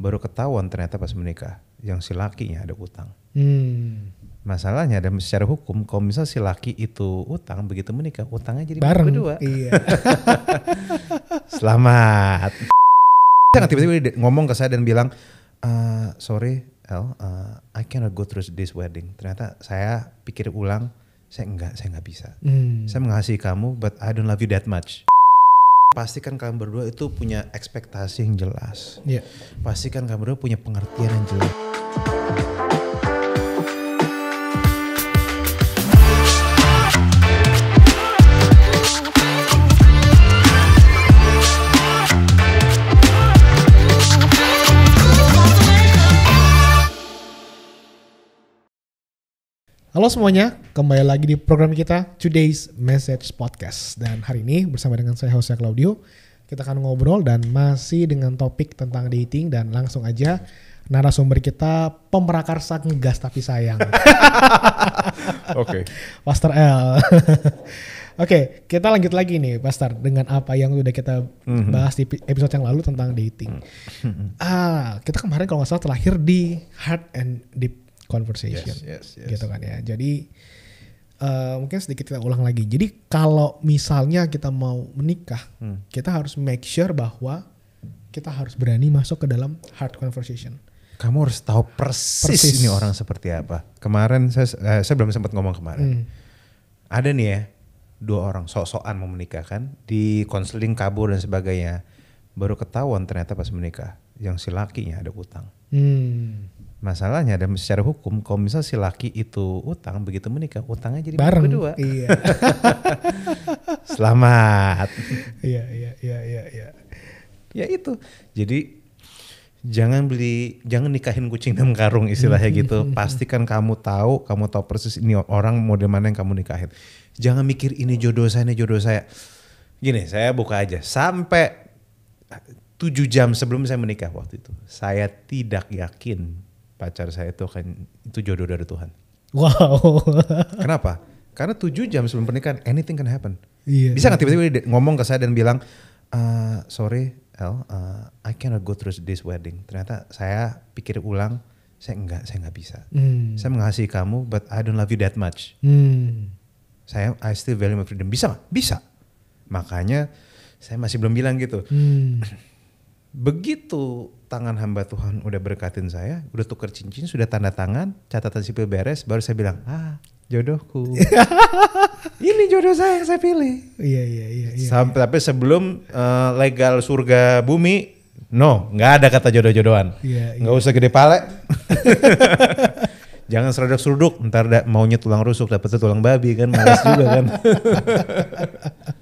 baru ketahuan ternyata pas menikah yang si lakinya ada utang. Hmm. Masalahnya ada secara hukum kalau misal si laki itu utang begitu menikah utangnya jadi bareng berdua. Iya. Selamat. Saya tiba-tiba ngomong ke saya dan bilang, uh, sorry El, uh, I cannot go through this wedding. Ternyata saya pikir ulang, saya enggak, saya enggak bisa. Hmm. Saya mengasihi kamu, but I don't love you that much pasti kan kalian berdua itu punya ekspektasi yang jelas. Yeah. kan kalian berdua punya pengertian yang jelas. Halo semuanya, kembali lagi di program kita Today's Message Podcast. Dan hari ini bersama dengan saya hostnya Claudio, kita akan ngobrol dan masih dengan topik tentang dating dan langsung aja narasumber kita pemerakarsa ngegas tapi sayang. Oke. okay. Pastor L. Oke, okay, kita lanjut lagi nih, Pastor, dengan apa yang sudah kita mhm. bahas di episode yang lalu tentang dating. Mhm. Ah, kita kemarin kalau nggak salah terakhir di Heart and Deep conversation. Yes, yes, yes. Gitu kan ya. Jadi uh, mungkin sedikit kita ulang lagi. Jadi kalau misalnya kita mau menikah, hmm. kita harus make sure bahwa kita harus berani masuk ke dalam hard conversation. Kamu harus tahu persis, persis. ini orang seperti apa. Kemarin saya eh, saya belum sempat ngomong kemarin. Hmm. Ada nih ya dua orang sok-sokan mau menikah kan di konseling kabur dan sebagainya baru ketahuan ternyata pas menikah yang si lakinya ada utang. Hmm. Masalahnya ada secara hukum kalau misal si laki itu utang begitu menikah utangnya jadi bareng berdua. Iya. Selamat. iya iya iya iya iya. Ya itu. Jadi jangan beli jangan nikahin kucing dalam karung istilahnya gitu. Pastikan kamu tahu, kamu tahu persis ini orang model mana yang kamu nikahin. Jangan mikir ini jodoh saya, ini jodoh saya. Gini, saya buka aja sampai 7 jam sebelum saya menikah waktu itu. Saya tidak yakin pacar saya itu kan itu jodoh dari Tuhan. Wow. Kenapa? Karena tujuh jam sebelum pernikahan anything can happen. Iya. Bisa nggak iya. tiba-tiba ngomong ke saya dan bilang, uh, sorry El, uh, I cannot go through this wedding. Ternyata saya pikir ulang, saya enggak, saya nggak bisa. Mm. Saya mengasihi kamu, but I don't love you that much. Mm. Saya I still value my freedom. Bisa nggak? Bisa. Makanya saya masih belum bilang gitu. Mm. Begitu tangan hamba Tuhan udah berkatin saya, udah tuker cincin, sudah tanda tangan, catatan sipil beres, baru saya bilang, ah jodohku. ini jodoh saya yang saya pilih. Iya iya iya. iya Sampai iya. tapi sebelum uh, legal surga bumi, no, nggak ada kata jodoh-jodohan. Iya. iya. Nggak iya. usah gede pale. Jangan seraduk surduk, ntar da, maunya tulang rusuk dapetnya tulang babi kan, males juga kan.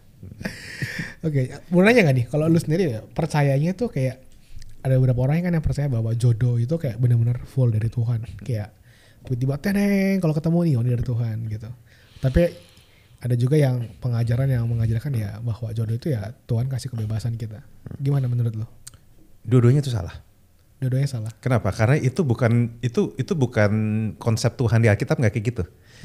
Oke, okay. mau nanya gak nih, kalau lu sendiri percayanya tuh kayak ada beberapa orang yang kan yang percaya bahwa jodoh itu kayak benar-benar full dari Tuhan, kayak tiba-tiba teneng kalau ketemu nih oh ini dari Tuhan gitu. Tapi ada juga yang pengajaran yang mengajarkan ya bahwa jodoh itu ya Tuhan kasih kebebasan kita. Gimana menurut lu? Dua-duanya itu salah. Dua-duanya salah. Kenapa? Karena itu bukan itu itu bukan konsep Tuhan di Alkitab nggak kayak gitu.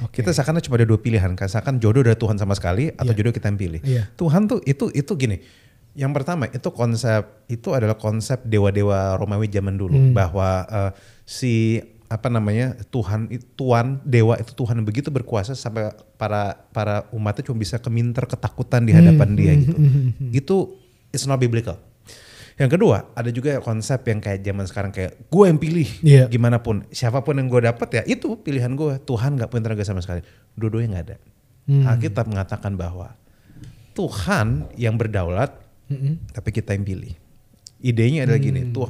Okay. Kita seakan cuma ada dua pilihan, kan seakan jodoh dari Tuhan sama sekali atau yeah. jodoh kita yang pilih. Yeah. Tuhan tuh itu itu gini. Yang pertama itu konsep itu adalah konsep dewa-dewa Romawi zaman dulu hmm. bahwa uh, si apa namanya Tuhan Tuhan dewa itu Tuhan begitu berkuasa sampai para para umatnya cuma bisa keminter ketakutan di hadapan hmm. dia gitu. Hmm. Itu it's not biblical. Yang kedua, ada juga konsep yang kayak zaman sekarang kayak gue yang pilih yeah. gimana pun, siapapun yang gue dapat ya itu pilihan gue. Tuhan nggak punya tenaga sama sekali. dua yang nggak ada. Hmm. Nah, Alkitab mengatakan bahwa Tuhan yang berdaulat, -hmm. tapi kita yang pilih. Idenya adalah hmm. gini, tuh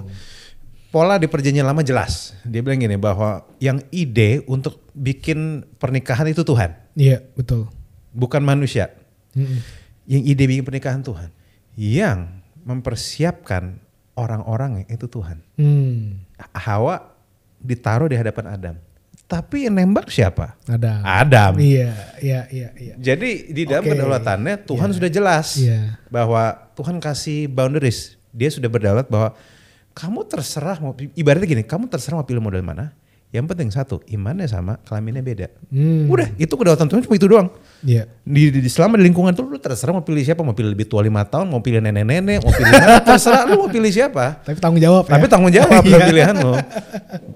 pola di perjanjian lama jelas. Dia bilang gini bahwa yang ide untuk bikin pernikahan itu Tuhan. Iya yeah, betul. Bukan manusia. -hmm. Yang ide bikin pernikahan Tuhan. Yang mempersiapkan orang orang itu Tuhan. Hmm. Hawa ditaruh di hadapan Adam. Tapi yang nembak siapa? Adam. Adam. Iya, iya, iya, iya. Jadi di dalam okay. kedaulatannya Tuhan yeah. sudah jelas yeah. bahwa Tuhan kasih boundaries. Dia sudah berdaulat bahwa kamu terserah mau ibaratnya gini, kamu terserah mau pilih model mana. Yang penting satu, imannya sama, kelaminnya beda. Hmm. Udah, itu kedaulatan Tuhan cuma itu doang. Iya. Di, di, selama di lingkungan tuh lu terserah mau pilih siapa, mau pilih lebih tua lima tahun, mau pilih nenek-nenek, mau pilih apa, terserah lu mau pilih siapa. Tapi tanggung jawab Tapi ya. tanggung jawab dan pilihan lu. Iya.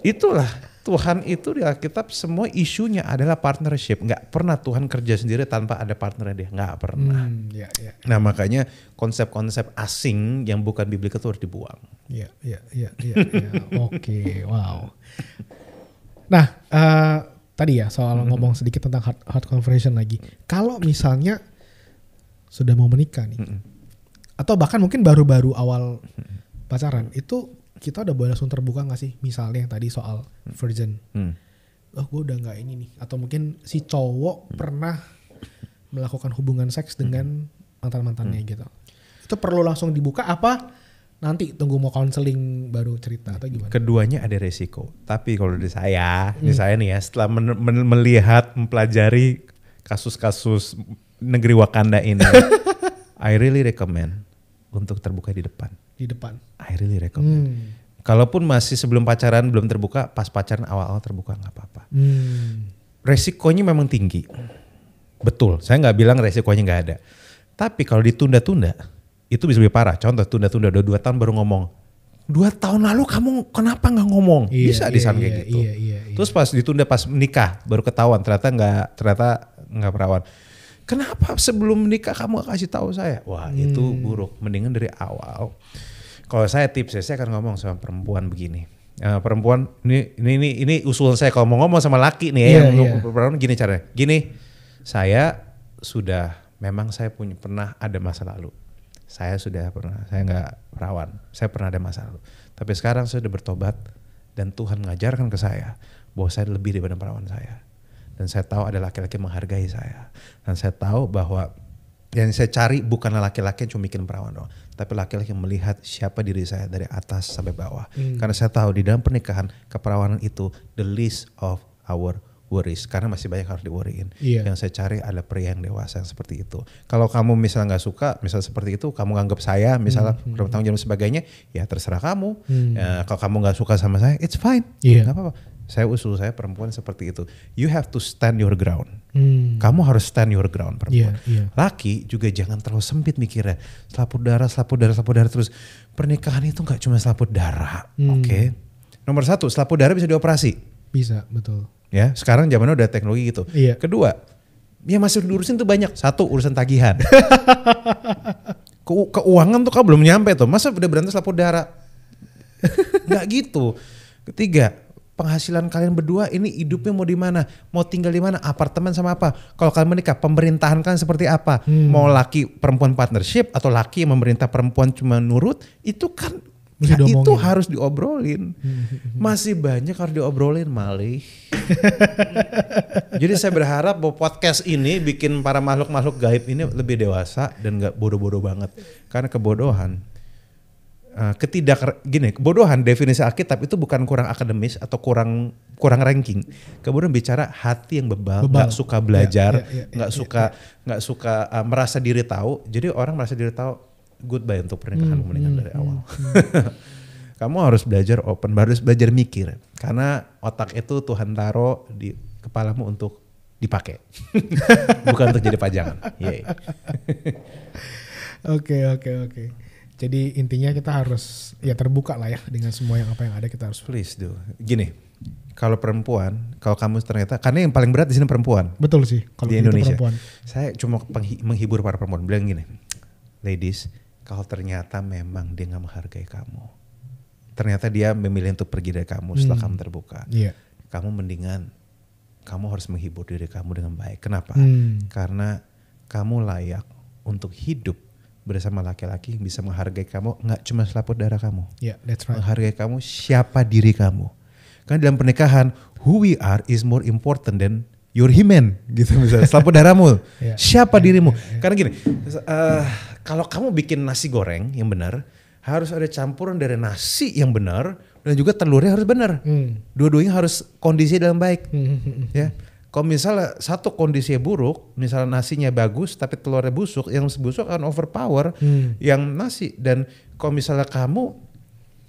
Itulah Tuhan itu di Alkitab semua isunya adalah partnership. Nggak pernah Tuhan kerja sendiri tanpa ada partnernya dia. Nggak pernah. Hmm, yeah, yeah. Nah makanya konsep-konsep asing yang bukan biblical itu harus dibuang. Iya, iya, iya. iya, iya. Oke, wow. Nah, uh, tadi ya soal hmm. ngomong sedikit tentang hard, hard conversation lagi. Kalau misalnya sudah mau menikah nih, hmm. atau bahkan mungkin baru-baru awal hmm. pacaran, itu kita udah boleh langsung terbuka nggak sih? Misalnya yang tadi soal mm. virgin, hmm. oh gue udah nggak ini nih, atau mungkin si cowok hmm. pernah melakukan hubungan seks dengan mantan mantannya hmm. gitu. Itu perlu langsung dibuka apa? nanti tunggu mau counseling baru cerita atau gimana? Keduanya ada resiko. Tapi kalau di saya, hmm. di saya nih ya, setelah men men melihat mempelajari kasus-kasus negeri Wakanda ini, I really recommend untuk terbuka di depan. Di depan. I really recommend. Hmm. Kalaupun masih sebelum pacaran belum terbuka, pas pacaran awal-awal terbuka nggak apa-apa. Hmm. Resikonya memang tinggi. Betul, saya nggak bilang resikonya nggak ada. Tapi kalau ditunda-tunda, itu bisa lebih parah. Contoh tunda-tunda udah dua tahun baru ngomong. Dua tahun lalu kamu kenapa nggak ngomong? Iya, bisa di iya, kayak iya, gitu. Iya, iya, iya. Terus pas ditunda pas menikah baru ketahuan ternyata nggak ternyata nggak perawan. Kenapa sebelum menikah kamu gak kasih tahu saya? Wah hmm. itu buruk. Mendingan dari awal. Kalau saya tips ya, saya akan ngomong sama perempuan begini. Uh, perempuan ini ini ini, ini usulan saya kalau mau ngomong sama laki nih yeah, ya, iya, yang yeah. perempuan gini caranya. Gini saya sudah memang saya punya pernah ada masa lalu saya sudah pernah saya nggak perawan saya pernah ada masa lalu tapi sekarang saya sudah bertobat dan Tuhan mengajarkan ke saya bahwa saya lebih daripada perawan saya dan saya tahu ada laki-laki menghargai saya dan saya tahu bahwa yang saya cari bukanlah laki-laki yang cuma bikin perawan doang tapi laki-laki yang melihat siapa diri saya dari atas sampai bawah hmm. karena saya tahu di dalam pernikahan keperawanan itu the least of our worries karena masih banyak harus diworryin. Yeah. Yang saya cari adalah pria yang dewasa yang seperti itu. Kalau kamu misalnya nggak suka, misal seperti itu, kamu nganggap saya misalnya hmm. hmm. bertanggung jawab sebagainya, ya terserah kamu. Hmm. Ya, kalau kamu nggak suka sama saya, it's fine, yeah. nggak apa-apa. Saya usul saya perempuan seperti itu. You have to stand your ground. Hmm. Kamu harus stand your ground perempuan. Yeah, yeah. Laki juga jangan terlalu sempit mikirnya. Selaput darah, selaput darah, selaput darah terus. Pernikahan itu nggak cuma selaput darah, hmm. oke? Okay? Nomor satu, selaput darah bisa dioperasi bisa, betul. Ya, sekarang zaman udah teknologi gitu. Iya. Kedua, ya masih diurusin tuh banyak. Satu, urusan tagihan. Ke keuangan tuh kan belum nyampe tuh. Masa udah berantas lapor darah? Enggak gitu. Ketiga, penghasilan kalian berdua ini hidupnya mau di mana? Mau tinggal di mana? Apartemen sama apa? Kalau kalian menikah, pemerintahan kan seperti apa? Hmm. Mau laki perempuan partnership atau laki yang memerintah perempuan cuma nurut? Itu kan Ya, itu itu harus diobrolin. Hmm. Masih banyak harus diobrolin malih. Jadi saya berharap bahwa podcast ini bikin para makhluk-makhluk gaib ini lebih dewasa dan gak bodoh-bodoh banget. Karena kebodohan eh, ketidak gini kebodohan definisi Alkitab itu bukan kurang akademis atau kurang kurang ranking kemudian bicara hati yang bebal nggak suka belajar nggak ya, ya, ya, ya, ya suka ya. nggak suka uh, merasa diri tahu jadi orang merasa diri tahu goodbye untuk pernikahanmu hmm, mendingan hmm, dari awal. Hmm, hmm. kamu harus belajar open, harus belajar mikir. Karena otak itu Tuhan taruh di kepalamu untuk dipakai. Bukan untuk jadi pajangan. Oke, oke, oke. Jadi intinya kita harus ya terbuka lah ya dengan semua yang apa yang ada kita harus. Please do. Gini, kalau perempuan, kalau kamu ternyata karena yang paling berat di sini perempuan. Betul sih. Kalau di Indonesia. Perempuan. Saya cuma menghibur para perempuan bilang gini, ladies, kalau ternyata memang dia nggak menghargai kamu ternyata dia memilih untuk pergi dari kamu setelah hmm. kamu terbuka yeah. kamu mendingan kamu harus menghibur diri kamu dengan baik kenapa hmm. karena kamu layak untuk hidup bersama laki-laki yang bisa menghargai kamu nggak cuma selaput darah kamu, yeah, that's right. menghargai kamu siapa diri kamu. Karena dalam pernikahan who we are is more important than your human gitu misalnya selaput darahmu, yeah. siapa yeah, dirimu. Yeah, yeah. Karena gini, uh, kalau kamu bikin nasi goreng yang benar, harus ada campuran dari nasi yang benar dan juga telurnya harus benar. Hmm. Dua-duanya harus kondisi dalam baik. Hmm, hmm, hmm, ya. Kalau misalnya satu kondisi buruk, misalnya nasinya bagus tapi telurnya busuk, yang busuk akan overpower hmm. yang nasi. Dan kalau misalnya kamu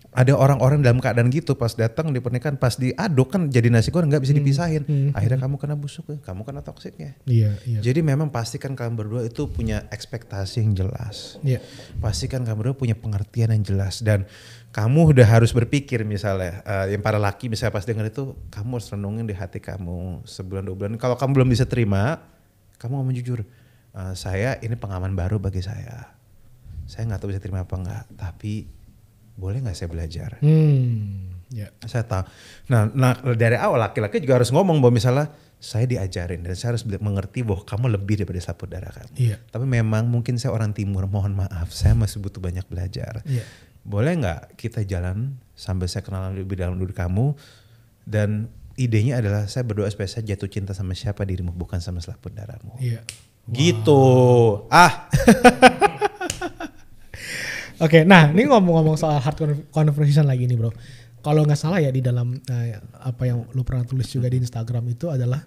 ada orang-orang dalam keadaan gitu pas datang di pernikahan pas diaduk kan jadi nasi goreng nggak bisa hmm, dipisahin hmm, hmm, akhirnya hmm. kamu kena busuk eh, kamu kena toksiknya iya, iya. jadi memang pastikan kalian berdua itu punya ekspektasi yang jelas iya. pastikan kalian berdua punya pengertian yang jelas dan kamu udah harus berpikir misalnya uh, yang para laki misalnya pas dengar itu kamu harus renungin di hati kamu sebulan dua bulan kalau kamu belum bisa terima kamu ngomong jujur uh, saya ini pengalaman baru bagi saya saya nggak tahu bisa terima apa nggak tapi boleh nggak saya belajar? Hmm, ya. Saya tahu. Nah, nah dari awal laki-laki juga harus ngomong bahwa misalnya saya diajarin dan saya harus mengerti bahwa kamu lebih daripada sapu darah kamu. Iya. Tapi memang mungkin saya orang timur, mohon maaf, saya masih butuh banyak belajar. Iya. Boleh nggak kita jalan sambil saya kenalan lebih dalam dulu kamu dan idenya adalah saya berdoa supaya saya jatuh cinta sama siapa dirimu bukan sama selaput darahmu. Iya. Gitu. Ah. Oke, okay, nah ini ngomong-ngomong soal hard conversation lagi nih bro. Kalau nggak salah ya di dalam eh, apa yang lu pernah tulis juga di Instagram itu adalah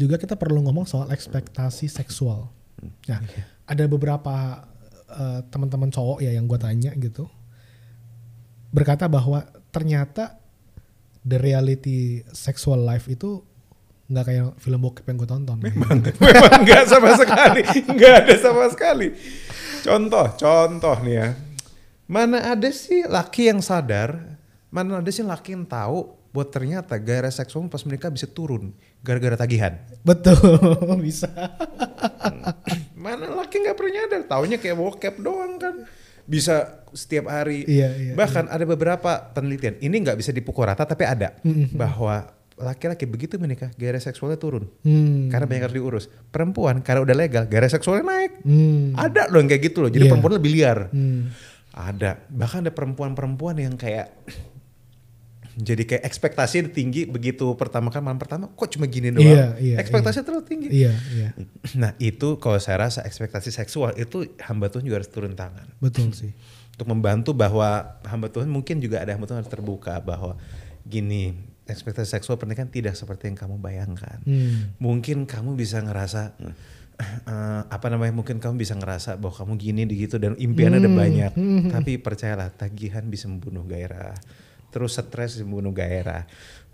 juga kita perlu ngomong soal ekspektasi seksual. Nah, okay. ada beberapa uh, teman-teman cowok ya yang gue tanya gitu berkata bahwa ternyata the reality sexual life itu nggak kayak film bokep yang gue tonton. Memang, gitu. memang nggak sama sekali, nggak ada sama sekali. Contoh, contoh nih ya Mana ada sih laki yang sadar, mana ada sih laki yang tahu buat ternyata gairah seksual pas mereka bisa turun gara-gara tagihan. Betul, bisa. Hmm. mana laki nggak pernah nyadar, taunya kayak bokep doang kan. Bisa setiap hari. Iya, iya, Bahkan iya. ada beberapa penelitian, ini nggak bisa dipukul rata tapi ada bahwa laki-laki begitu menikah gairah seksualnya turun hmm. karena banyak harus diurus perempuan karena udah legal gairah seksualnya naik hmm. ada loh yang kayak gitu loh jadi yeah. perempuan lebih liar hmm. Ada. Bahkan ada perempuan-perempuan yang kayak jadi kayak ekspektasi tinggi begitu pertama kan malam pertama kok cuma gini doang iya, iya, ekspektasinya iya. terlalu tinggi iya, iya. nah itu kalau saya rasa ekspektasi seksual itu hamba Tuhan juga harus turun tangan betul sih untuk membantu bahwa hamba Tuhan mungkin juga ada hamba Tuhan harus terbuka bahwa gini ekspektasi seksual pernikahan tidak seperti yang kamu bayangkan hmm. mungkin kamu bisa ngerasa uh, apa namanya mungkin kamu bisa ngerasa bahwa kamu gini gitu dan impian hmm. ada banyak tapi percayalah tagihan bisa membunuh gairah terus stres membunuh gairah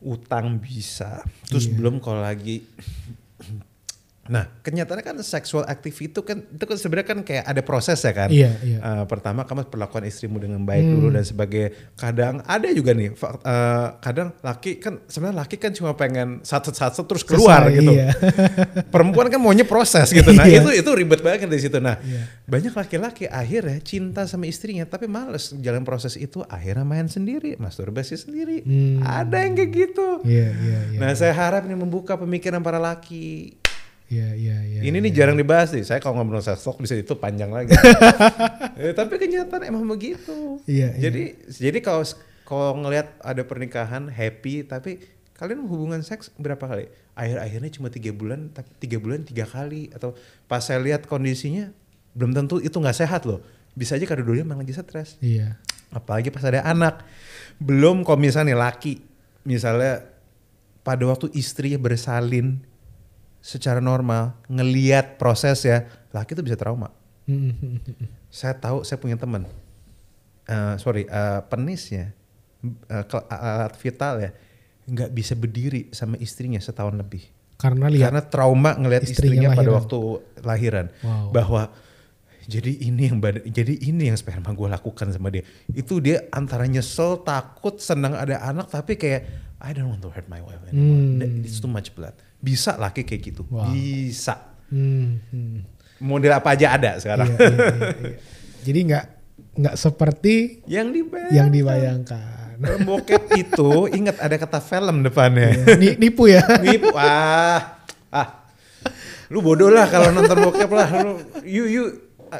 utang bisa terus yeah. belum kalau lagi Nah, kenyataannya kan seksual aktif itu kan itu kan sebenarnya kan kayak ada proses ya kan. Iya, iya. Uh, pertama kamu perlakuan istrimu dengan baik hmm. dulu dan sebagai kadang ada juga nih uh, kadang laki kan sebenarnya laki kan cuma pengen satu-satu terus keluar Sesuai, gitu. Iya. Perempuan kan maunya proses gitu. Nah, iya. itu itu ribet banget di situ. Nah, iya. banyak laki-laki akhirnya cinta sama istrinya tapi males jalan proses itu akhirnya main sendiri, masturbasi sendiri. Hmm. Ada yang kayak gitu. Iya, iya, iya. Nah, iya. saya harap ini membuka pemikiran para laki Iya, iya, iya. Ini ya, nih ya. jarang dibahas nih. Saya kalau ngomong self talk bisa itu panjang lagi. ya, tapi kenyataan emang begitu. Iya, iya. Jadi ya. jadi kalau kalau ngelihat ada pernikahan happy tapi kalian hubungan seks berapa kali? Akhir-akhirnya cuma tiga bulan, tapi tiga bulan tiga kali atau pas saya lihat kondisinya belum tentu itu nggak sehat loh. Bisa aja karena dulunya emang lagi stres. Iya. Apalagi pas ada anak. Belum kalau misalnya laki, misalnya pada waktu istrinya bersalin secara normal ngeliat proses ya laki tuh bisa trauma. saya tahu saya punya temen, uh, eh, sorry uh, penisnya uh, alat vital ya nggak bisa berdiri sama istrinya setahun lebih. Karena lihat karena trauma ngelihat istrinya, istrinya lahiran. pada waktu lahiran wow. bahwa jadi ini yang badan, jadi ini yang sperma gue lakukan sama dia. Itu dia antara nyesel, takut, senang ada anak tapi kayak I don't want to hurt my wife anymore. Hmm. It's too much blood. Bisa laki kayak gitu. Wow. Bisa. Hmm, hmm. Model apa aja ada sekarang. Iya, iya, iya, iya, Jadi nggak nggak seperti yang dibayangkan. Yang dibayangkan. Bokep itu ingat ada kata film depannya. Iya. Nipu ya. Nipu. Ah. Ah. Lu bodoh lah kalau nonton bokep lah. Lu you you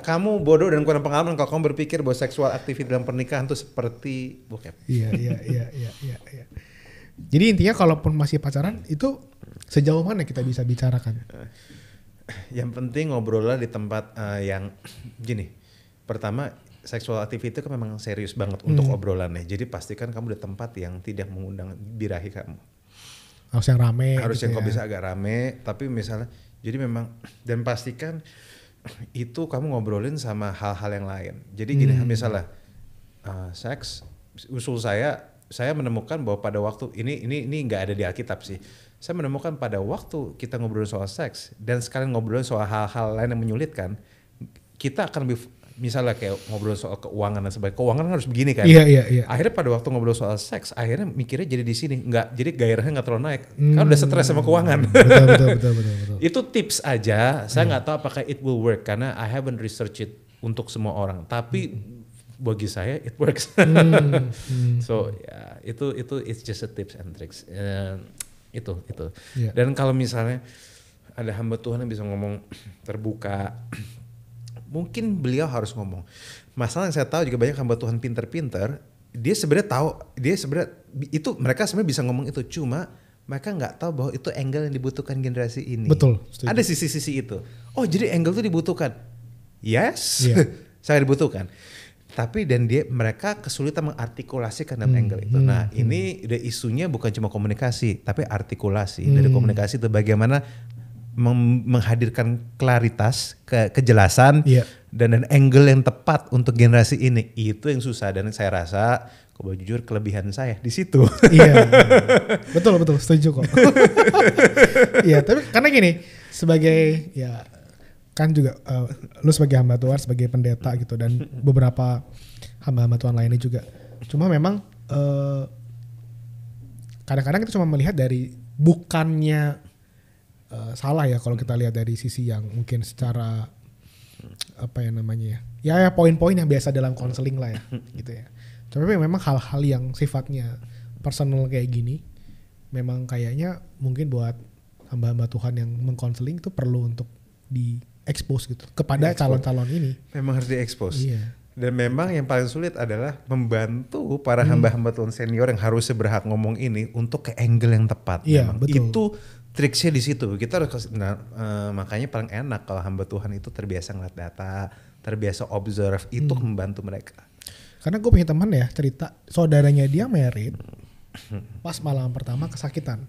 kamu bodoh dan kurang pengalaman kalau kamu berpikir bahwa seksual aktivitas dalam pernikahan itu seperti bokep. Iya, iya, iya, iya, iya. iya. Jadi intinya kalaupun masih pacaran itu sejauh mana kita bisa bicarakan? Eh, yang penting ngobrollah di tempat uh, yang gini. Pertama seksual activity itu kan memang serius banget hmm. untuk obrolannya. Jadi pastikan kamu di tempat yang tidak mengundang birahi kamu. Harus yang rame. Harus gitu yang ya. kok bisa agak rame. Tapi misalnya, jadi memang dan pastikan itu kamu ngobrolin sama hal-hal yang lain. Jadi gini hmm. misalnya, uh, seks usul saya saya menemukan bahwa pada waktu ini ini ini nggak ada di Alkitab sih. Saya menemukan pada waktu kita ngobrol soal seks dan sekalian ngobrol soal hal-hal lain yang menyulitkan, kita akan lebih misalnya kayak ngobrol soal keuangan dan sebagainya. Keuangan kan harus begini kan. Iya iya, iya. Akhirnya pada waktu ngobrol soal seks, akhirnya mikirnya jadi di sini nggak jadi gairahnya nggak terlalu naik. Hmm. kan udah stres sama keuangan. Betul betul betul betul. betul. Itu tips aja. Saya iya. nggak hmm. tahu apakah it will work karena I haven't researched it untuk semua orang. Tapi hmm bagi saya it works. hmm. hmm. So ya, itu itu it's just a tips and tricks. Uh, itu itu. Yeah. Dan kalau misalnya ada hamba Tuhan yang bisa ngomong terbuka, mungkin beliau harus ngomong. Masalah yang saya tahu juga banyak hamba Tuhan pinter-pinter, dia sebenarnya tahu, dia sebenarnya itu mereka sebenarnya bisa ngomong itu cuma mereka nggak tahu bahwa itu angle yang dibutuhkan generasi ini. Betul. Setuju. Ada sisi-sisi itu. Oh jadi angle itu dibutuhkan. Yes, yeah. sangat dibutuhkan tapi dan dia mereka kesulitan mengartikulasikan dalam hmm, angle itu. nah, hmm. ini hmm. ide isunya bukan cuma komunikasi, tapi artikulasi. Hmm. Dari komunikasi itu bagaimana menghadirkan klaritas, ke kejelasan yeah. dan dan angle yang tepat untuk generasi ini. Itu yang susah dan saya rasa kalau jujur kelebihan saya di situ. iya. iya, iya. betul betul, setuju kok. Iya, tapi karena gini, sebagai ya kan juga uh, lu sebagai hamba Tuhan sebagai pendeta hmm. gitu dan beberapa hamba-hamba Tuhan lainnya juga cuma memang kadang eh, kadang-kadang kita cuma melihat dari bukannya uh, salah ya kalau kita lihat dari sisi yang mungkin secara apa ya namanya ya ya, ya poin-poin yang biasa dalam konseling lah ya hmm. gitu ya tapi memang hal-hal yang sifatnya personal kayak gini memang kayaknya mungkin buat hamba-hamba Tuhan yang mengkonseling itu perlu untuk di expose gitu kepada calon-calon ini. Memang harus diekspos. Iya. Dan memang yang paling sulit adalah membantu para hamba-hamba hmm. Tuhan senior yang harus berhak ngomong ini untuk ke angle yang tepat. Iya, memang. betul. Itu triksnya di situ. Kita harus nah, eh, makanya paling enak kalau hamba Tuhan itu terbiasa ngeliat data, terbiasa observe hmm. itu membantu mereka. Karena gue punya teman ya cerita saudaranya dia merit hmm. pas malam pertama kesakitan.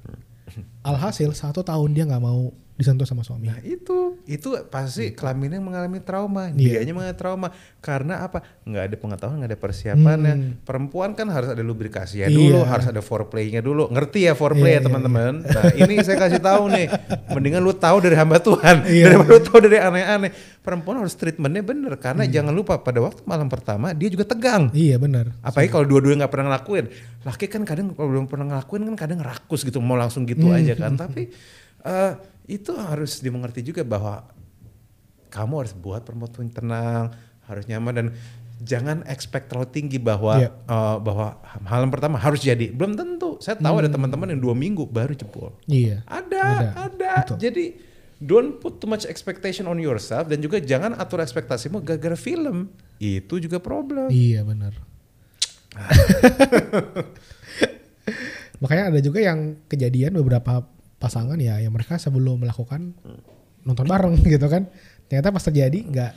Alhasil satu tahun dia nggak mau disentuh sama suami. Nah itu, itu pasti hmm. kelaminnya mengalami trauma, yeah. dianya mengalami trauma karena apa? Nggak ada pengetahuan, nggak ada persiapan. Ya. Hmm. Perempuan kan harus ada lubrikasi ya yeah. dulu, iya. harus ada foreplaynya dulu. Ngerti ya foreplay yeah, ya iya, teman-teman? Yeah. Nah ini saya kasih tahu nih, mendingan lu tahu dari hamba Tuhan, yeah. daripada lu tahu dari aneh-aneh. Perempuan harus treatmentnya bener karena hmm. jangan lupa pada waktu malam pertama dia juga tegang. Iya yeah, benar. Apalagi kalau dua-dua nggak pernah ngelakuin, laki kan kadang kalau belum pernah ngelakuin kan kadang rakus gitu mau langsung gitu hmm. aja kan, tapi uh, itu harus dimengerti juga bahwa kamu harus buat promoting tenang, harus nyaman dan jangan expect terlalu tinggi bahwa yeah. Iya. uh, bahwa hal yang pertama harus jadi belum tentu saya tahu hmm. ada teman-teman yang dua minggu baru jebol iya yeah. ada ada, ada. Betul. jadi don't put too much expectation on yourself dan juga jangan atur ekspektasimu gara-gara film itu juga problem iya yeah, benar ah. makanya ada juga yang kejadian beberapa pasangan ya yang mereka sebelum melakukan hmm. nonton bareng gitu kan ternyata pas terjadi nggak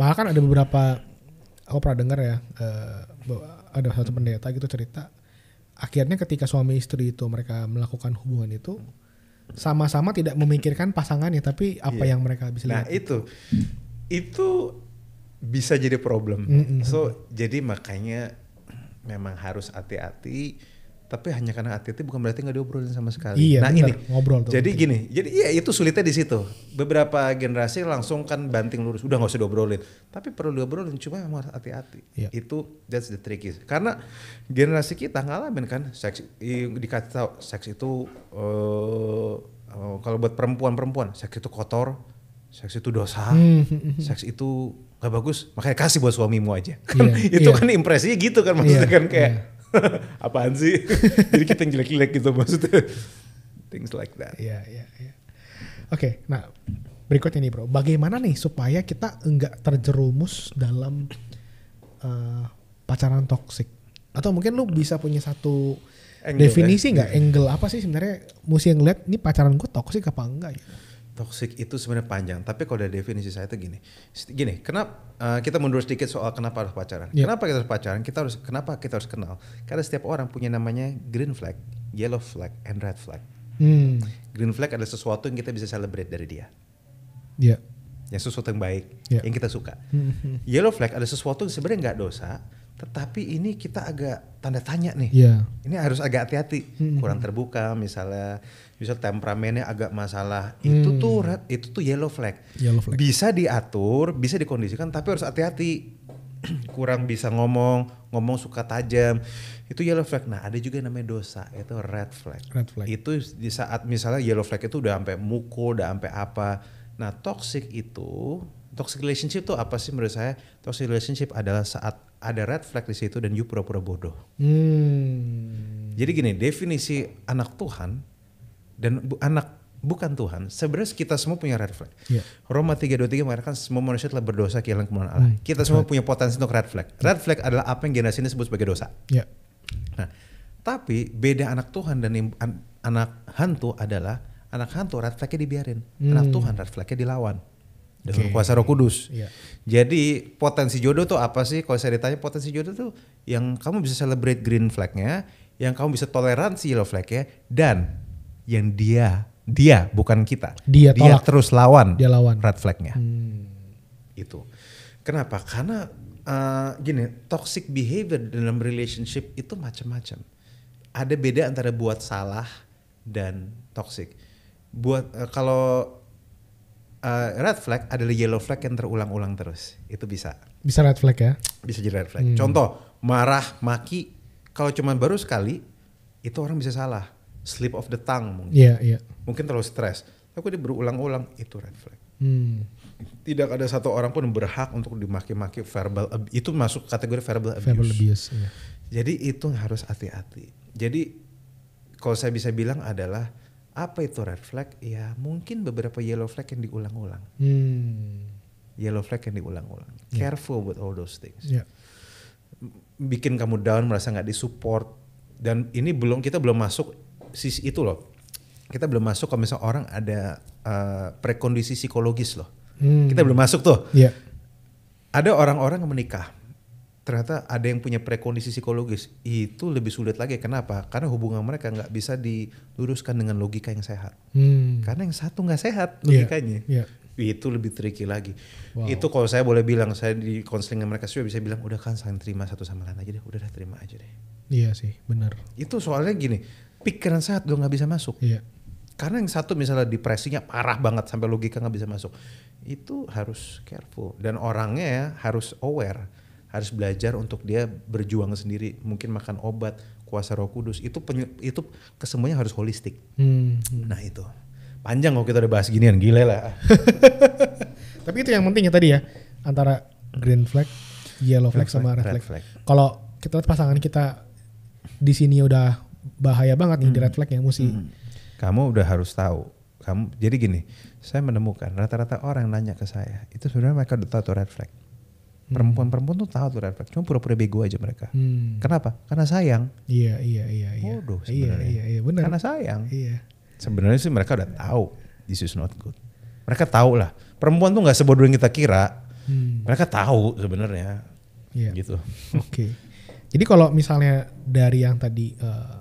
malah kan ada beberapa aku pernah dengar ya uh, ada satu pendeta gitu cerita akhirnya ketika suami istri itu mereka melakukan hubungan itu sama-sama tidak memikirkan pasangannya tapi apa yeah. yang mereka bisa nah, lihat. itu itu bisa jadi problem. Mm -hmm. So, jadi makanya memang harus hati-hati tapi hanya karena ATT bukan berarti nggak diobrolin sama sekali. Iya, nah bener, ini ngobrol. Tuh, jadi gini, jadi iya itu sulitnya di situ. Beberapa generasi langsung kan banting lurus, udah nggak usah diobrolin. Tapi perlu diobrolin, cuma harus hati-hati. Iya. Itu that's the tricky. Karena generasi kita ngalamin kan seks dikata seks itu uh, kalau buat perempuan-perempuan seks itu kotor, seks itu dosa, hmm, hmm, hmm, seks itu nggak bagus. Makanya kasih buat suamimu aja. Kan itu iya. kan impresinya gitu kan iya, maksudnya iya, kan kayak. Iya. apaan sih jadi kita yang jelek-jelek gitu maksudnya things like that iya iya iya oke nah berikut ini bro bagaimana nih supaya kita enggak terjerumus dalam uh, pacaran toksik atau mungkin lu bisa punya satu angle, definisi eh. nggak Ya. angle apa sih sebenarnya mesti lihat ini pacaran gue toksik apa enggak gitu toxic itu sebenarnya panjang tapi kalau dari definisi saya itu gini gini kenapa uh, eh, kita mundur sedikit soal kenapa harus pacaran yeah. kenapa kita harus pacaran kita harus kenapa kita harus kenal karena setiap orang punya namanya green flag yellow flag and red flag hmm. green flag adalah sesuatu yang kita bisa celebrate dari dia yeah. yang sesuatu yang baik yeah. yang kita suka hmm. yellow flag adalah sesuatu yang sebenarnya nggak dosa tetapi ini kita agak tanda tanya nih. Yeah. Ini harus agak hati-hati, hmm. kurang terbuka misalnya, misal temperamennya agak masalah. Hmm. Itu tuh red, itu tuh yellow flag. Yellow flag. Bisa diatur, bisa dikondisikan, tapi harus hati-hati. kurang bisa ngomong, ngomong suka tajam. Itu yellow flag. Nah, ada juga namanya dosa, itu red flag. Red flag. Itu di saat misalnya yellow flag itu udah sampai mukul, udah sampai apa. Nah, toxic itu toxic relationship tuh apa sih menurut saya? Toxic relationship adalah saat ada red flag di situ dan you pura-pura bodoh. Hmm. Jadi gini, definisi anak Tuhan dan bu, anak bukan Tuhan, sebenarnya kita semua punya red flag. Yeah. Roma 3:23 mengatakan semua manusia telah berdosa kehilangan kemuliaan Allah. Hmm. Kita semua punya potensi untuk red flag. Red flag adalah apa yang generasi ini sebut sebagai dosa. Yeah. Nah, tapi beda anak Tuhan dan an anak hantu adalah anak hantu red flagnya dibiarin, hmm. anak Tuhan red flagnya dilawan dengan okay. kuasa Roh Kudus. Yeah. Jadi potensi jodoh tuh apa sih? Kalau saya ditanya potensi jodoh tuh yang kamu bisa celebrate green flagnya, yang kamu bisa toleransi yellow flagnya, dan yang dia dia bukan kita. Dia, dia tolak. terus lawan. Dia lawan red flagnya. Hmm. Itu. Kenapa? Karena uh, gini toxic behavior dalam relationship itu macam-macam. Ada beda antara buat salah dan toxic. Buat uh, kalau uh, red flag adalah yellow flag yang terulang-ulang terus. Itu bisa. Bisa red flag ya? Bisa jadi red flag. Hmm. Contoh, marah, maki, kalau cuma baru sekali, itu orang bisa salah. sleep of the tongue mungkin. Iya, iya. Mungkin terlalu stres. Tapi dia berulang-ulang, itu red flag. Hmm. Tidak ada satu orang pun berhak untuk dimaki-maki verbal. Itu masuk kategori verbal abuse. Verbal abuse, iya. Jadi itu harus hati-hati. Jadi kalau saya bisa bilang adalah apa itu red flag? Ya mungkin beberapa yellow flag yang diulang-ulang. Hmm. Yellow flag yang diulang-ulang. Yeah. Careful with all those things. Yeah. Bikin kamu down, merasa nggak disupport. Dan ini belum kita belum masuk sisi itu loh. Kita belum masuk kalau misalnya orang ada uh, prekondisi psikologis loh. Hmm. Kita belum masuk tuh. Yeah. Ada orang-orang yang menikah ternyata ada yang punya prekondisi psikologis itu lebih sulit lagi kenapa karena hubungan mereka nggak bisa diluruskan dengan logika yang sehat hmm. karena yang satu nggak sehat iya. logikanya yeah. Yeah. itu lebih tricky lagi wow. itu kalau saya boleh bilang saya di konseling mereka sudah bisa bilang udah kan saling terima satu sama lain aja deh udah terima aja deh iya sih benar itu soalnya gini pikiran sehat udah nggak bisa masuk yeah. karena yang satu misalnya depresinya parah banget sampai logika nggak bisa masuk itu harus careful dan orangnya ya harus aware harus belajar untuk dia berjuang sendiri mungkin makan obat kuasa roh kudus itu penye, itu kesemuanya harus holistik hmm. hmm. nah itu panjang kok kita udah bahas ginian gila lah tapi itu yang penting ya tadi ya antara green flag yellow flag, flag sama red flag, flag. kalau kita pasangan kita di sini udah bahaya banget nih hmm. di red flag yang mesti hmm. kamu udah harus tahu kamu jadi gini saya menemukan rata-rata orang nanya ke saya itu sebenarnya mereka udah tahu red flag Hmm. Perempuan-perempuan tuh tahu tuh red cuma pura-pura bego aja mereka. Hmm. Kenapa? Karena sayang. Iya, iya, iya, iya. Bodoh iya, sebenarnya. Iya, iya, iya, benar. Karena sayang. Iya. Sebenarnya sih mereka udah tahu this is not good. Mereka tahu lah. Perempuan tuh nggak sebodoh yang kita kira. Hmm. Mereka tahu sebenarnya. Iya. Gitu. Oke. Okay. Jadi kalau misalnya dari yang tadi uh,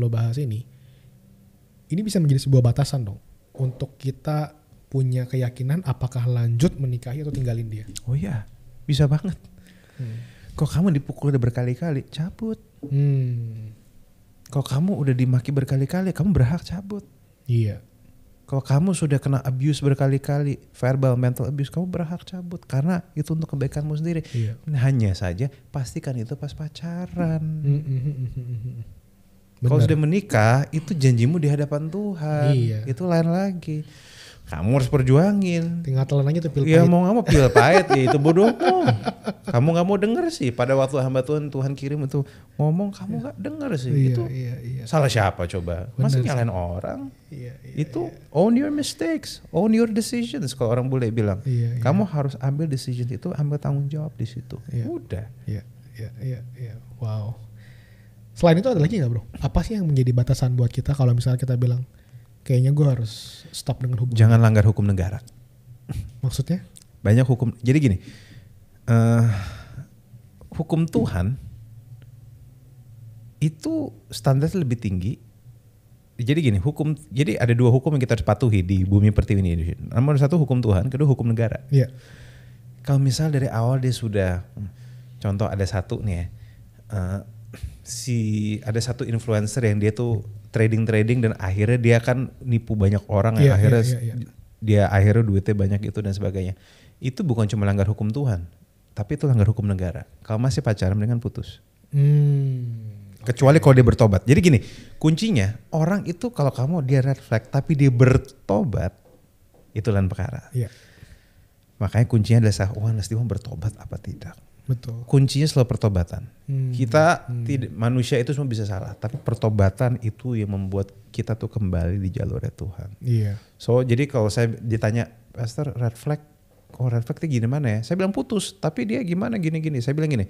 lo bahas ini, ini bisa menjadi sebuah batasan dong untuk kita punya keyakinan apakah lanjut menikahi atau tinggalin dia. Oh iya bisa banget hmm. kok kamu dipukul udah berkali-kali cabut hmm. Kok kamu udah dimaki berkali-kali kamu berhak cabut iya kalau kamu sudah kena abuse berkali-kali verbal mental abuse kamu berhak cabut karena itu untuk kebaikanmu sendiri iya. hanya saja pastikan itu pas pacaran hmm, hmm, hmm, kalau sudah menikah itu janjimu di hadapan Tuhan iya. itu lain lagi kamu harus perjuangin. Tinggal telan aja tuh pil iya, pahit. Ya mau gak mau pil pahit ya itu bodoh. kamu gak mau denger sih. Pada waktu hamba Tuhan Tuhan kirim itu ngomong kamu iya. nggak gak denger sih. Iya, itu iya, iya. salah siapa coba? Masih nyalain orang? Iya, iya, itu iya. own your mistakes, own your decisions kalau orang boleh bilang. Iya, iya. Kamu harus ambil decision itu, ambil tanggung jawab di situ. Iya. Udah. Iya, iya, iya, iya. Wow. Selain itu ada lagi gak bro? Apa sih yang menjadi batasan buat kita kalau misalnya kita bilang kayaknya gue harus stop dengan hukum. Jangan langgar hukum negara. Maksudnya? Banyak hukum. Jadi gini, uh, hukum Tuhan itu standar lebih tinggi. Jadi gini, hukum jadi ada dua hukum yang kita harus patuhi di bumi pertiwi ini. Nomor satu hukum Tuhan, kedua hukum negara. Iya. Kalau misal dari awal dia sudah contoh ada satu nih ya. Uh, si ada satu influencer yang dia tuh trading-trading dan akhirnya dia kan nipu banyak orang yeah, ya iya, iya, akhirnya yeah, yeah, yeah. dia akhirnya duitnya banyak itu dan sebagainya. Itu bukan cuma langgar hukum Tuhan, tapi itu langgar hukum negara. Kalau masih pacaran dengan putus. Hmm. Kecuali okay. kalau dia bertobat. Jadi gini, kuncinya orang itu kalau kamu dia red flag tapi dia bertobat itu lain perkara. Yeah. Makanya kuncinya adalah sah, wah Nasdem bertobat apa tidak. Betul. Kuncinya selalu pertobatan. Hmm. Kita hmm. tidak manusia itu semua bisa salah, tapi pertobatan itu yang membuat kita tuh kembali di jalur Tuhan. Iya. So jadi kalau saya ditanya Pastor red flag, oh red flag itu gini mana ya? Saya bilang putus, tapi dia gimana gini-gini. Saya bilang gini,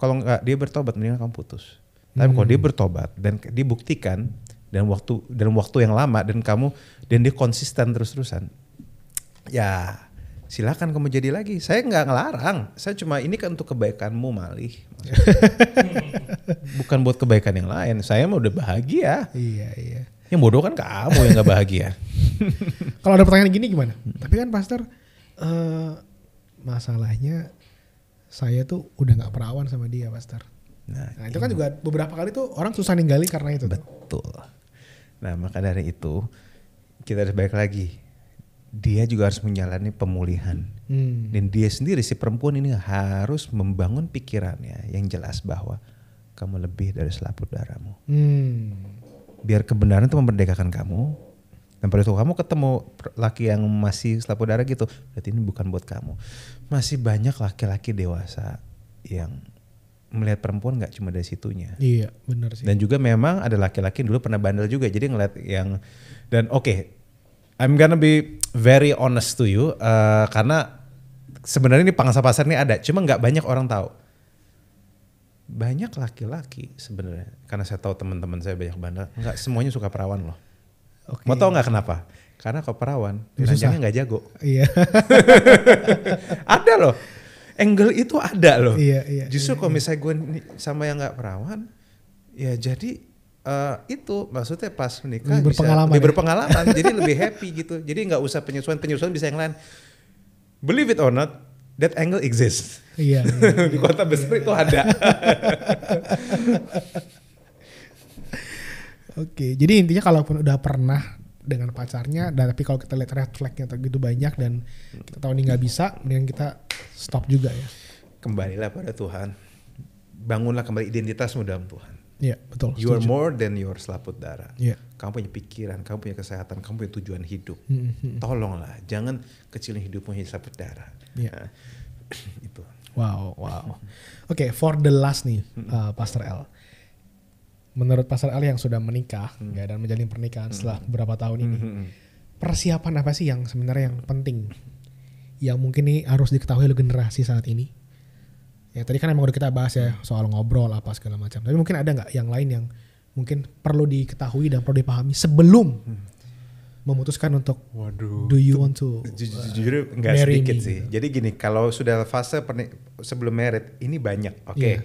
kalau nggak dia bertobat mendingan kamu putus. Tapi hmm. kalau dia hmm. bertobat dan dibuktikan dan waktu dan waktu yang lama dan kamu dan dia konsisten terus-terusan, ya silakan kamu jadi lagi. Saya nggak ngelarang. Saya cuma ini kan untuk kebaikanmu malih. Bukan buat kebaikan yang lain. Saya mau udah bahagia. Iya iya. Yang bodoh kan kamu yang nggak bahagia. Kalau ada pertanyaan gini gimana? Hmm. Tapi kan pastor uh, masalahnya saya tuh udah nggak perawan sama dia pastor. Nah, nah itu kan iya. juga beberapa kali tuh orang susah ninggalin karena itu. Betul. Tuh. Nah maka dari itu kita harus baik lagi dia juga harus menjalani pemulihan. Hmm. Dan dia sendiri si perempuan ini harus membangun pikirannya yang jelas bahwa kamu lebih dari selaput darahmu. Hmm. Biar kebenaran itu memerdekakan kamu. Dan pada waktu kamu ketemu laki yang masih selaput darah gitu, berarti ini bukan buat kamu. Masih banyak laki-laki dewasa yang melihat perempuan nggak cuma dari situnya. Iya, benar sih. Dan juga memang ada laki-laki dulu pernah bandel juga, jadi ngeliat yang dan oke, okay, I'm gonna be very honest to you uh, karena sebenarnya ini pangsa pasar ini ada, cuma nggak banyak orang tahu. Banyak laki-laki sebenarnya karena saya tahu teman-teman saya banyak bandel, nggak semuanya suka perawan loh. Okay. Mau tau nggak kenapa? Karena kalau perawan ranjangnya nggak jago. Iya. ada loh. Angle itu ada loh. Iya, iya, Justru iya, kalau iya. misalnya gue sama yang nggak perawan, ya jadi Eh, itu maksudnya pas menikah lebih berpengalaman, bisa, ya? berpengalaman jadi lebih happy gitu jadi nggak usah penyesuaian penyesuaian bisa yang lain believe it or not that angle exists iya, iya di iya. kota besar iya, itu ada Oke, jadi intinya kalaupun udah pernah dengan pacarnya, dan tapi kalau kita lihat red flagnya gitu banyak dan kita tahu ini nggak bisa, mendingan kita stop juga ya. Kembalilah pada Tuhan, bangunlah kembali identitasmu dalam Tuhan. Iya, yeah, betul. You are more than your selaput darah. Iya. Yeah. Kamu punya pikiran, kamu punya kesehatan, kamu punya tujuan hidup. Mm -hmm. Tolonglah, jangan kecilin hidupmu hanya selaput darah. Iya. Yeah. itu. Wow, wow. Oke, okay, for the last nih, mm -hmm. uh, Pastor L. Menurut Pastor L yang sudah menikah mm -hmm. ya, dan menjalin pernikahan mm -hmm. setelah beberapa tahun hmm, ini, mm -hmm. persiapan apa sih yang sebenarnya yang penting, yang mungkin ini harus diketahui oleh generasi saat ini? ya tadi kan emang udah kita bahas ya soal ngobrol apa segala macam tapi mungkin ada nggak yang lain yang mungkin perlu diketahui dan perlu dipahami sebelum hmm memutuskan untuk Waduh. do you want to jujur, uh, jujur nggak sedikit me. sih jadi gini kalau sudah fase sebelum married, ini banyak oke okay. Iya. yeah.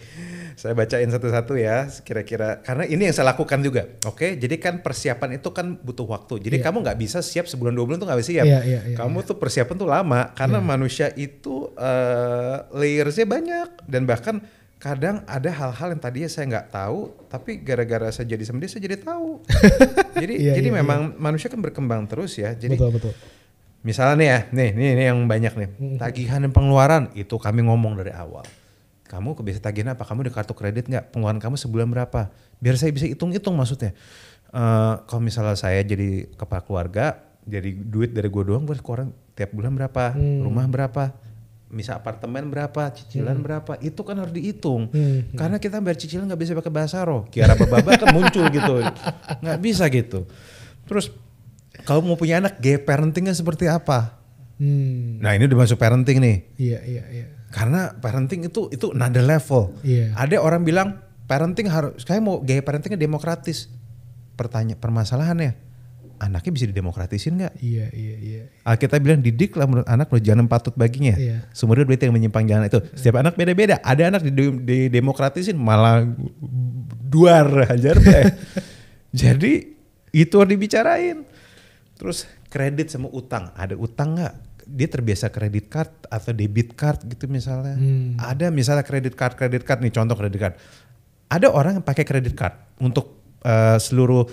saya bacain satu-satu ya kira-kira karena ini yang saya lakukan juga oke okay? jadi kan persiapan itu kan butuh waktu jadi yeah. kamu nggak bisa siap sebulan dua bulan tuh nggak bisa siap yeah, yeah, yeah, kamu yeah. tuh persiapan tuh lama karena yeah. manusia itu uh, layersnya banyak dan bahkan kadang ada hal-hal yang tadinya saya nggak tahu tapi gara-gara saya jadi sama dia saya jadi tahu jadi iya, jadi iya, memang iya. manusia kan berkembang terus ya jadi betul betul misalnya nih ya nih nih, nih yang banyak nih mm-hmm. tagihan dan pengeluaran itu kami ngomong dari awal kamu kebiasa tagihan apa kamu di kartu kredit nggak pengeluaran kamu sebulan berapa biar saya bisa hitung-hitung maksudnya uh, kalau misalnya saya jadi kepala keluarga jadi duit dari gue doang buat keluaran tiap bulan berapa hmm. rumah berapa misal apartemen berapa, cicilan hmm. berapa, itu kan harus dihitung. Hmm. hmm. Karena kita bayar cicilan nggak bisa pakai bahasa roh. Kiara bababa kan muncul gitu. Nggak bisa gitu. Terus kalau mau punya anak, gay parentingnya seperti apa? Hmm. Nah ini udah masuk parenting nih. Iya, iya, iya. Karena parenting itu itu another level. Iya. Ada orang bilang parenting harus, saya mau gay parentingnya demokratis. pertanyaan permasalahannya anaknya bisa didemokratisin nggak? Iya, iya, iya. Ah, kita bilang didik lah menurut anak menurut jalan patut baginya. Iya. Sumber berita yang menyimpang jalan itu. Setiap anak beda-beda. Ada anak didemokratisin malah duar hajar Jadi itu harus dibicarain. Terus kredit sama utang. Ada utang nggak? dia terbiasa kredit card atau debit card gitu misalnya. Hmm. Ada misalnya kredit card, kredit card nih contoh kredit card. Ada orang yang pakai kredit card untuk uh, seluruh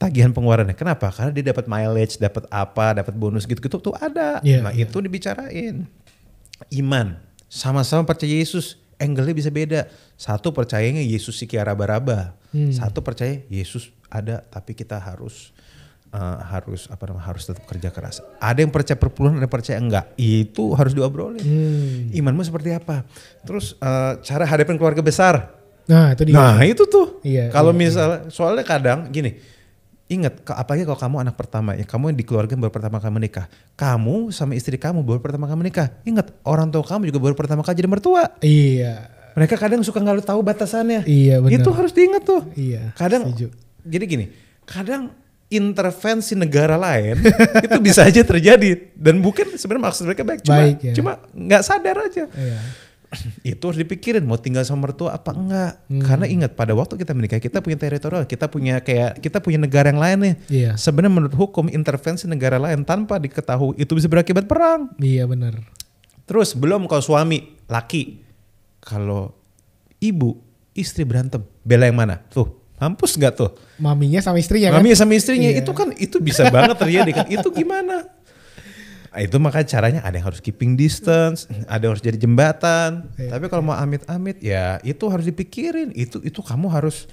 tagihan pengeluarannya. Kenapa? Karena dia dapat mileage, dapat apa, dapat bonus gitu-gitu tuh ada. Yeah, nah, yeah. itu dibicarain. Iman, sama-sama percaya Yesus, angle-nya bisa beda. Satu percayanya Yesus si Kiara Baraba, Hmm. Satu percaya Yesus ada tapi kita harus uh, harus apa namanya harus tetap kerja keras. Ada yang percaya perpuluhan, ada yang percaya enggak. Itu harus diobrolin. Hmm. Imanmu seperti apa? Terus uh, cara hadapin keluarga besar. Nah, itu dia. Nah, itu tuh. Iya. Kalau iya, misalnya iya. soalnya kadang gini, Ingat, apalagi kalau kamu anak pertama, ya kamu di keluarga baru pertama kali menikah. Kamu sama istri kamu baru pertama kali menikah. Ingat, orang tua kamu juga baru pertama kali jadi mertua. Iya. Mereka kadang suka nggak tahu batasannya. Iya benar. Itu harus diingat tuh. Iya. Kadang. Setuju. Jadi gini, kadang intervensi negara lain itu bisa aja terjadi dan bukan sebenarnya maksud mereka baik, baik ya. cuma ya. nggak sadar aja. Iya itu harus dipikirin mau tinggal sama mertua apa enggak hmm. karena ingat pada waktu kita menikah kita punya teritorial kita punya kayak kita punya negara yang lain nih yeah. sebenarnya menurut hukum intervensi negara lain tanpa diketahui itu bisa berakibat perang iya benar terus belum kalau suami laki kalau ibu istri berantem bela yang mana tuh mampus nggak tuh maminya sama istrinya maminya kan? sama istrinya yeah. itu kan itu bisa banget terjadi kan itu gimana Ah, itu maka caranya ada yang harus keeping distance, ada yang harus jadi jembatan. Yeah. Tapi kalau mau amit-amit ya itu harus dipikirin. Itu itu kamu harus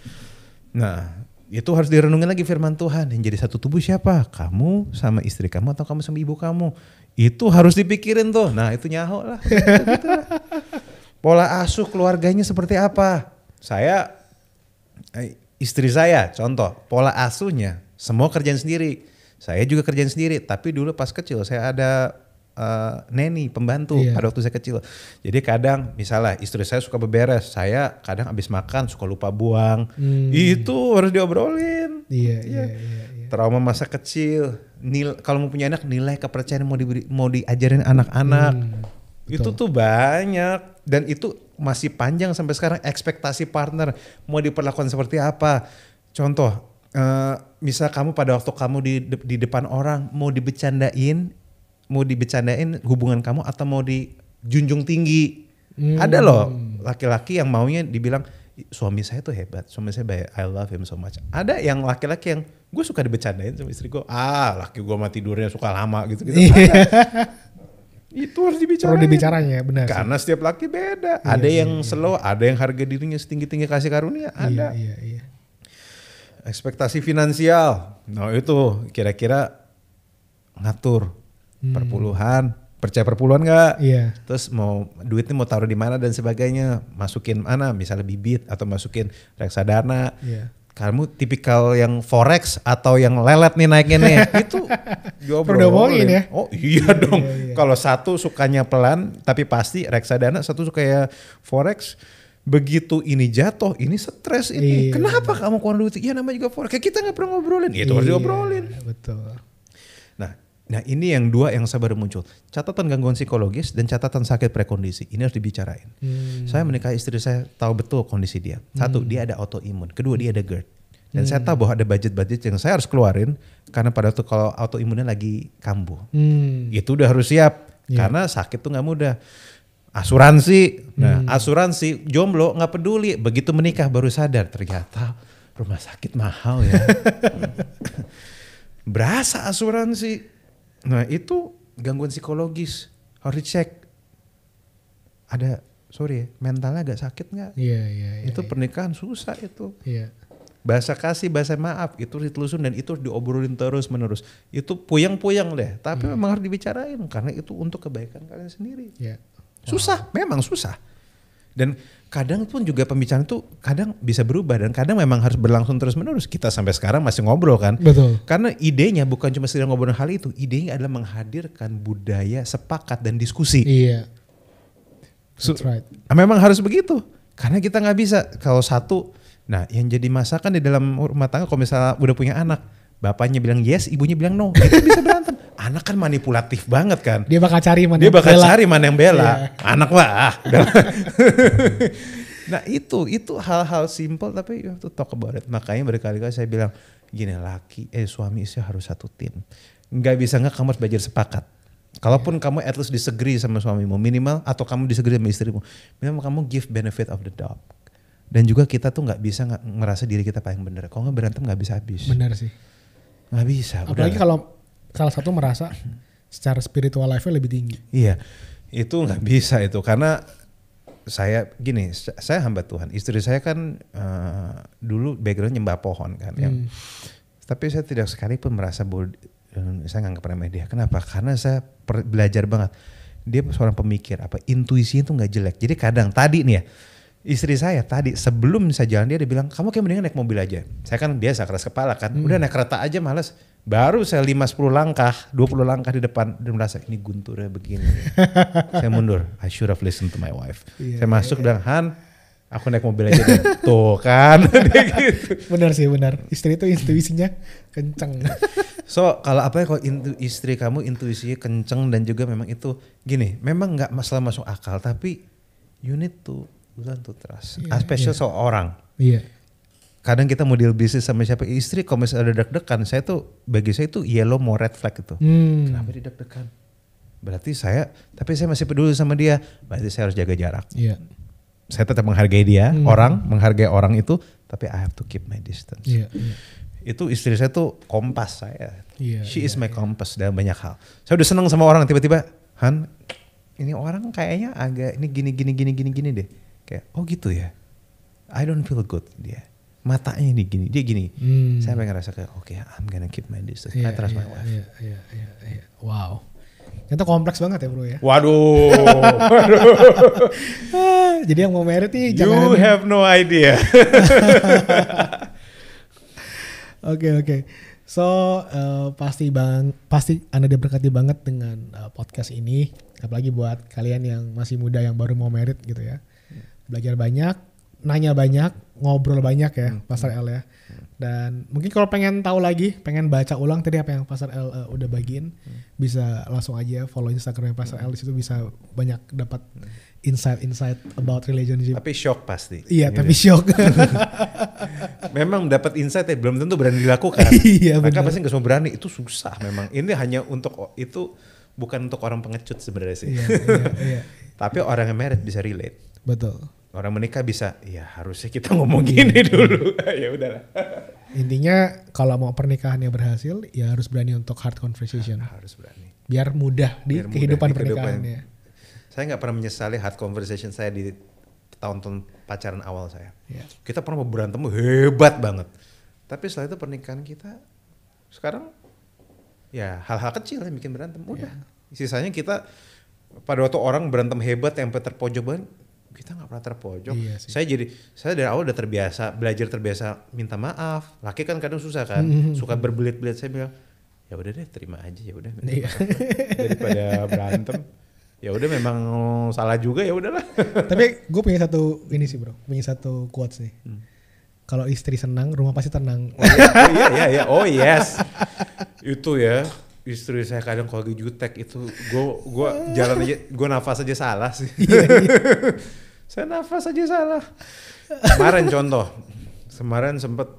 nah itu harus direnungin lagi firman Tuhan yang jadi satu tubuh siapa kamu sama istri kamu atau kamu sama ibu kamu itu harus dipikirin tuh nah itu nyaho lah. Gitu, gitu pola asuh keluarganya seperti apa saya eh, istri saya contoh pola asuhnya semua kerjaan sendiri saya juga kerjain sendiri, tapi dulu pas kecil saya ada uh, neni pembantu iya. pada waktu saya kecil. Jadi kadang misalnya istri saya suka beberes, saya kadang habis makan suka lupa buang. Hmm. Itu harus diobrolin. Iya, iya, iya, iya, iya. Trauma masa kecil. Nil kalau mau punya anak nilai kepercayaan mau diberi, mau diajarin anak-anak. Hmm. Itu tuh banyak dan itu masih panjang sampai sekarang ekspektasi partner mau diperlakukan seperti apa. Contoh uh, misal kamu pada waktu kamu di de, di depan orang mau dibecandain, mau dibecandain hubungan kamu atau mau dijunjung tinggi. Hmm. Ada loh laki-laki yang maunya dibilang suami saya tuh hebat, suami saya baik, I love him so much. Ada yang laki-laki yang gue suka dibecandain sama istri gue, ah laki gue mati tidurnya suka lama gitu-gitu. Iya. itu harus dibicarain. Perlu dibicaranya, ya, benar. Karena setiap laki beda. Iya, ada yang iya, slow, ada yang harga dirinya setinggi-tinggi kasih karunia, iya, ada. Iya, iya, iya ekspektasi finansial. Nah itu kira-kira ngatur hmm. perpuluhan, percaya perpuluhan nggak? Iya. Terus mau duitnya mau taruh di mana dan sebagainya, masukin mana? Misalnya bibit atau masukin reksadana. Yeah. Kamu tipikal yang forex atau yang lelet nih naiknya nih? itu jauh ya? Oh iya, iya dong. yeah, yeah. Kalau satu sukanya pelan tapi pasti reksadana, satu suka ya forex begitu ini jatuh ini stres ini iya, kenapa bener. kamu kurang duit ya namanya juga forex kayak kita nggak pernah ngobrolin iya, itu iya, harus diobrolin betul nah nah ini yang dua yang sabar muncul catatan gangguan psikologis dan catatan sakit prekondisi ini harus dibicarain hmm. saya menikahi istri saya tahu betul kondisi dia satu hmm. dia ada autoimun kedua dia ada GERD dan hmm. saya tahu bahwa ada budget-budget yang saya harus keluarin karena pada waktu kalau autoimunnya lagi kambuh hmm. itu udah harus siap yeah. karena sakit tuh nggak mudah asuransi. Nah, hmm. asuransi jomblo nggak peduli. Begitu menikah baru sadar ternyata rumah sakit mahal ya. Berasa asuransi. Nah, itu gangguan psikologis harus dicek. Ada sorry ya, mentalnya agak sakit nggak? Iya, yeah, iya, yeah, yeah, Itu iya. pernikahan susah itu. Iya. Bahasa kasih, bahasa maaf itu ditelusun dan itu diobrolin terus menerus. Itu puyang-puyang deh, tapi hmm. memang harus dibicarain karena itu untuk kebaikan kalian sendiri. yeah. Susah, memang susah. Dan kadang pun juga pembicaraan tuh kadang bisa berubah dan kadang memang harus berlangsung terus menerus kita sampai sekarang masih ngobrol kan betul karena idenya bukan cuma sedang ngobrol hal itu idenya adalah menghadirkan budaya sepakat dan diskusi iya so, right. Ah, memang harus begitu karena kita nggak bisa kalau satu nah yang jadi masakan di dalam rumah tangga kalau misalnya udah punya anak bapaknya bilang yes ibunya bilang no itu bisa berantem anak kan manipulatif banget kan. Dia bakal cari mana Dia bakal bela. cari mana yang bela. Yeah. Anak lah. nah itu itu hal-hal simple tapi you have to talk about it. Makanya berkali-kali saya bilang gini laki eh suami istri harus satu tim. Gak bisa nggak kamu harus belajar sepakat. Kalaupun yeah. kamu at least disagree sama suamimu minimal atau kamu disagree sama istrimu, minimal kamu give benefit of the doubt. Dan juga kita tuh nggak bisa gak merasa diri kita paling bener. Kalau nggak berantem nggak bisa habis. Bener sih. Nggak bisa. Apalagi kalau salah satu merasa secara spiritual life-nya lebih tinggi. Iya, itu nggak bisa itu karena saya gini, saya hamba Tuhan. Istri saya kan uh, dulu background nyembah pohon kan, ya. hmm. yang, tapi saya tidak sekali pun merasa eh, saya nggak remeh dia. Kenapa? Karena saya belajar banget. Dia seorang pemikir, apa intuisinya itu nggak jelek. Jadi kadang tadi nih ya, istri saya tadi sebelum saya jalan dia dia bilang kamu kayak mendingan naik mobil aja. Saya kan biasa keras kepala kan, hmm. udah naik kereta aja males. Baru saya lima sepuluh langkah, dua puluh langkah di depan, dan merasa ini gunturnya begini. saya mundur, I should have listened to my wife. Yeah, saya masuk yeah. dan Han, aku naik mobil aja deh. Tuh kan. Gitu. Benar sih, benar. Istri itu intuisinya kenceng. so, kalau apa ya kalau intu, istri kamu intuisinya kenceng dan juga memang itu gini, memang nggak masalah masuk akal tapi you need to learn to trust. Yeah, Especially yeah. seorang. Iya. Yeah kadang kita mau deal bisnis sama siapa istri kalau misalnya ada deg-degan saya tuh bagi saya itu yellow more red flag itu hmm. kenapa dia deg-degan berarti saya tapi saya masih peduli sama dia berarti saya harus jaga jarak yeah. saya tetap menghargai dia hmm. orang menghargai orang itu tapi I have to keep my distance yeah, yeah. itu istri saya tuh kompas saya yeah, she yeah, is iya, my yeah. compass dalam banyak hal saya udah seneng sama orang tiba-tiba Han ini orang kayaknya agak ini gini gini gini gini gini deh kayak oh gitu ya I don't feel good dia matanya ini gini dia gini hmm. saya pengen ngerasa kayak oke okay, I'm gonna keep my distance yeah, I iya, trust yeah, my wife yeah, yeah, yeah, yeah. wow Ternyata kompleks banget ya bro ya. Waduh. Jadi yang mau merit nih you jangan. You have no idea. Oke oke. Okay, okay. So uh, pasti bang, pasti anda diberkati banget dengan uh, podcast ini, apalagi buat kalian yang masih muda yang baru mau merit gitu ya. Belajar banyak, nanya banyak, ngobrol banyak ya hmm. pasar L ya. Hmm. Dan mungkin kalau pengen tahu lagi, pengen baca ulang tadi apa yang pasar L uh, udah bagiin, hmm. bisa langsung aja follow Instagramnya pasar hmm. L di situ bisa banyak dapat insight-insight about relationship. Tapi shock pasti. Iya, Ini iya. tapi shock. memang dapat insight ya belum tentu berani dilakukan. iya, Maka pasti nggak semua berani. Itu susah memang. Ini hanya untuk itu bukan untuk orang pengecut sebenarnya sih. Iya, iya, iya. Tapi orang yang merit bisa relate. Betul. Orang menikah bisa, ya harusnya kita ngomong gini dulu. Iya. ya udahlah. Intinya kalau mau pernikahannya berhasil, ya harus berani untuk hard conversation. Nah, harus berani. Biar mudah di mudah kehidupan di pernikahannya. Kehidupan. Saya nggak pernah menyesali hard conversation saya di tahun-tahun pacaran awal saya. Ya. Kita pernah berantem hebat banget. Tapi setelah itu pernikahan kita sekarang ya hal-hal kecil yang bikin berantem. Udah. Ya. Sisanya kita pada waktu orang berantem hebat yang terpojok banget kita nggak pernah terpojok. Iya sih. saya jadi saya dari awal udah terbiasa belajar terbiasa minta maaf. Laki kan kadang susah kan, suka berbelit-belit. Saya bilang ya udah deh terima aja ya udah iya. daripada berantem. Ya udah memang salah juga ya udahlah. Tapi gue punya satu ini sih bro, punya satu kuat sih, Hmm. Kalau istri senang, rumah pasti tenang. Oh iya, oh, iya, iya, iya. oh yes, itu ya istri saya kadang kalau lagi jutek itu gue gua jalan aja gue nafas aja salah sih. Iya, saya nafas aja salah kemarin contoh kemarin sempet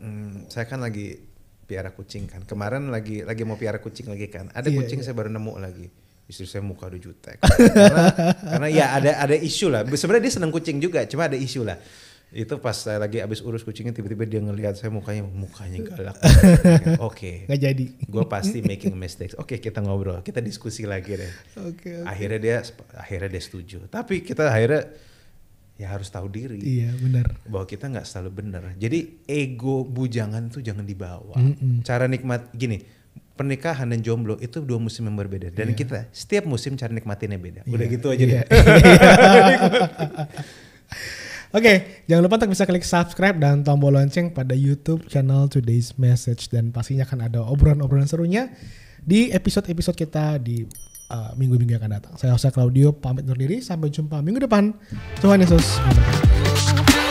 hmm, saya kan lagi piara kucing kan kemarin lagi lagi mau piara kucing lagi kan ada yeah, kucing yeah. saya baru nemu lagi istri saya muka udah jutek karena, karena ya ada ada isu lah sebenarnya dia seneng kucing juga cuma ada isu lah itu pas saya lagi abis urus kucingnya tiba-tiba dia ngelihat saya mukanya mukanya galak oke okay. nggak jadi gue pasti making mistakes oke okay, kita ngobrol kita diskusi lagi deh okay, okay. akhirnya dia akhirnya dia setuju tapi kita akhirnya ya harus tahu diri iya benar bahwa kita nggak selalu benar jadi ego bujangan tuh jangan dibawa mm -mm. cara nikmat gini pernikahan dan jomblo itu dua musim yang berbeda dan yeah. kita setiap musim cara nikmatinnya beda yeah. udah iya. gitu aja yeah. deh iya. okay, jangan lupa untuk bisa klik subscribe dan tombol lonceng pada YouTube channel Today's Message dan pastinya akan ada obrolan-obrolan serunya di episode-episode kita di eh, minggu-minggu uh, yang akan datang. Saya Osa Claudio pamit undur diri sampai jumpa minggu depan. Tuhan Yesus -bye.